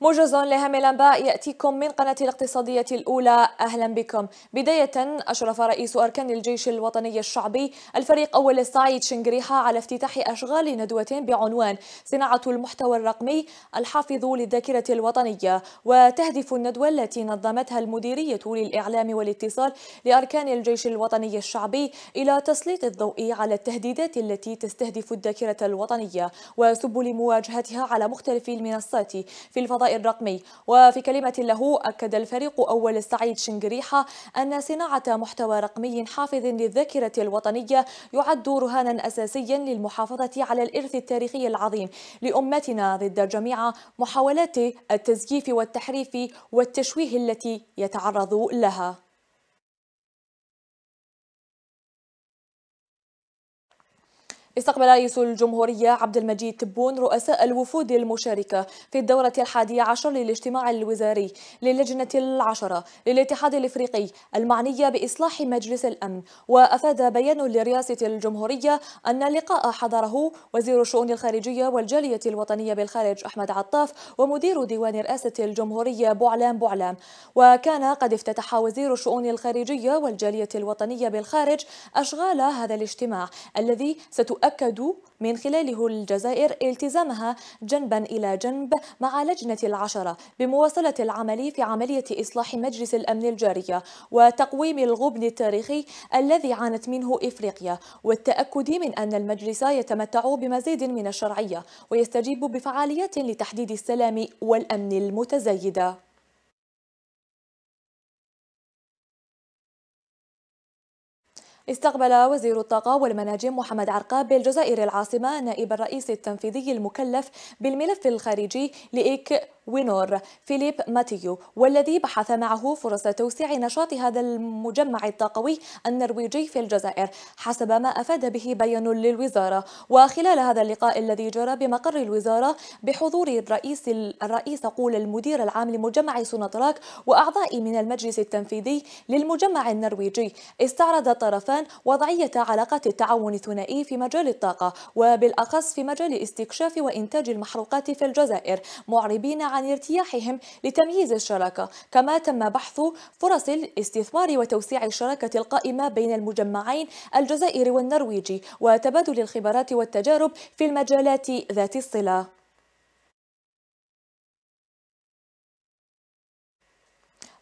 موجز لهام الأنباء يأتيكم من قناة الاقتصادية الأولى أهلا بكم بداية أشرف رئيس أركان الجيش الوطني الشعبي الفريق أول السعيد شنقريحة على افتتاح أشغال ندوة بعنوان صناعة المحتوى الرقمي الحافظ للذاكرة الوطنية وتهدف الندوة التي نظمتها المديرية للإعلام والاتصال لأركان الجيش الوطني الشعبي إلى تسليط الضوء على التهديدات التي تستهدف الذاكرة الوطنية وسبل مواجهتها على مختلف المنصات في الفضاء الرقمي وفي كلمة له أكد الفريق أول السعيد شنقريحة أن صناعة محتوى رقمي حافظ للذاكرة الوطنية يعد رهانا أساسيا للمحافظة على الإرث التاريخي العظيم لأمتنا ضد جميع محاولات التزييف والتحريف والتشويه التي يتعرض لها استقبل رئيس الجمهورية عبد المجيد تبون رؤساء الوفود المشاركة في الدورة الحادية عشر للاجتماع الوزاري للجنة العشرة للاتحاد الإفريقي المعنية بإصلاح مجلس الأمن وأفاد بيان لرئاسة الجمهورية أن اللقاء حضره وزير الشؤون الخارجية والجالية الوطنية بالخارج أحمد عطاف ومدير ديوان رئاسة الجمهورية بعلام بعلام وكان قد افتتح وزير الشؤون الخارجية والجالية الوطنية بالخارج أشغال هذا الاجتماع الذي ستؤكد أكدوا من خلاله الجزائر التزامها جنبا إلى جنب مع لجنة العشرة بمواصلة العمل في عملية إصلاح مجلس الأمن الجارية وتقويم الغبن التاريخي الذي عانت منه إفريقيا والتأكد من أن المجلس يتمتع بمزيد من الشرعية ويستجيب بفعاليات لتحديد السلام والأمن المتزايدة استقبل وزير الطاقة والمناجم محمد عرقاب بالجزائر العاصمة نائب الرئيس التنفيذي المكلف بالملف الخارجي لإيك وينور فيليب ماتيو والذي بحث معه فرص توسيع نشاط هذا المجمع الطاقوي النرويجي في الجزائر حسب ما أفاد به بيان للوزارة وخلال هذا اللقاء الذي جرى بمقر الوزارة بحضور الرئيس الرئيس قول المدير العام لمجمع سوناطراك وأعضاء من المجلس التنفيذي للمجمع النرويجي استعرض الطرفان وضعية علاقات التعاون الثنائي في مجال الطاقة وبالأخص في مجال استكشاف وإنتاج المحروقات في الجزائر معربين عن ارتياحهم لتمييز الشراكة كما تم بحث فرص الاستثمار وتوسيع الشراكة القائمة بين المجمعين الجزائري والنرويجي وتبادل الخبرات والتجارب في المجالات ذات الصلة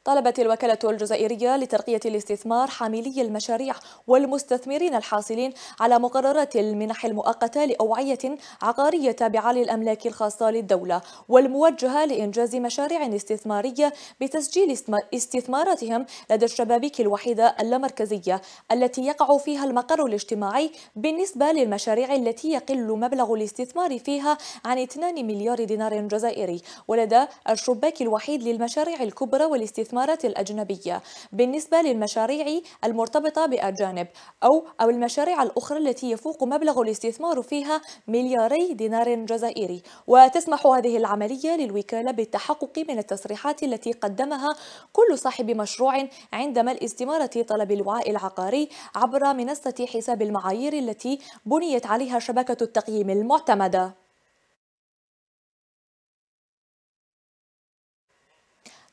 طلبت الوكالة الجزائرية لترقية الاستثمار حاملي المشاريع والمستثمرين الحاصلين على مقررات المنح المؤقتة لأوعية عقارية تابعة للأملاك الخاصة للدولة والموجهة لإنجاز مشاريع استثمارية بتسجيل استثماراتهم لدى الشبابيك الوحيدة اللامركزية التي يقع فيها المقر الاجتماعي بالنسبة للمشاريع التي يقل مبلغ الاستثمار فيها عن 2 مليار دينار جزائري ولدى الشباك الوحيد للمشاريع الكبرى والاستثمار الاستثمارات الأجنبية بالنسبة للمشاريع المرتبطة بأجانب أو أو المشاريع الأخرى التي يفوق مبلغ الاستثمار فيها ملياري دينار جزائري وتسمح هذه العملية للوكالة بالتحقق من التصريحات التي قدمها كل صاحب مشروع عندما الاستمارة طلب الوعاء العقاري عبر منصة حساب المعايير التي بنيت عليها شبكة التقييم المعتمدة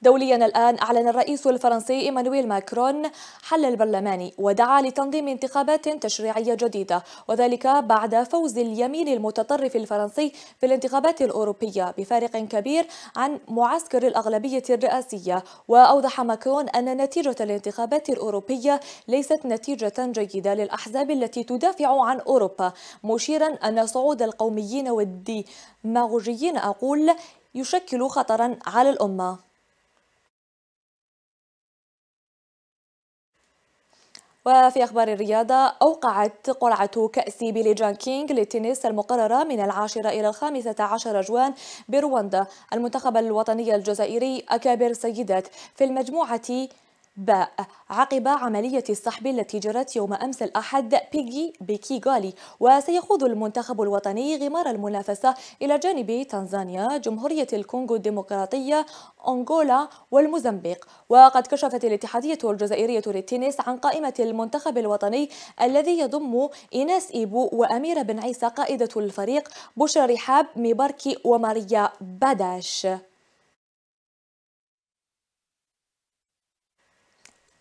دوليا الآن أعلن الرئيس الفرنسي إيمانويل ماكرون حل البرلماني ودعا لتنظيم انتخابات تشريعية جديدة وذلك بعد فوز اليمين المتطرف الفرنسي في الانتخابات الأوروبية بفارق كبير عن معسكر الأغلبية الرئاسية وأوضح ماكرون أن نتيجة الانتخابات الأوروبية ليست نتيجة جيدة للأحزاب التي تدافع عن أوروبا مشيرا أن صعود القوميين والديماغوجيين أقول يشكل خطرا على الأمة وفي أخبار الرياضة أوقعت قرعة كأس بليجان كينغ للتنس المقررة من العاشرة إلى الخامسة عشر جوان برواندا المنتخب الوطني الجزائري أكابر سيدات في المجموعة باء عقب عملية السحب التي جرت يوم أمس الأحد بيجي غالي وسيخوض المنتخب الوطني غمار المنافسة إلى جانب تنزانيا جمهورية الكونغو الديمقراطية أنغولا والموزمبيق وقد كشفت الاتحادية الجزائرية للتنس عن قائمة المنتخب الوطني الذي يضم إيناس إيبو وأميرة بن عيسى قائدة الفريق بشرى رحاب ميباركي وماريا باداش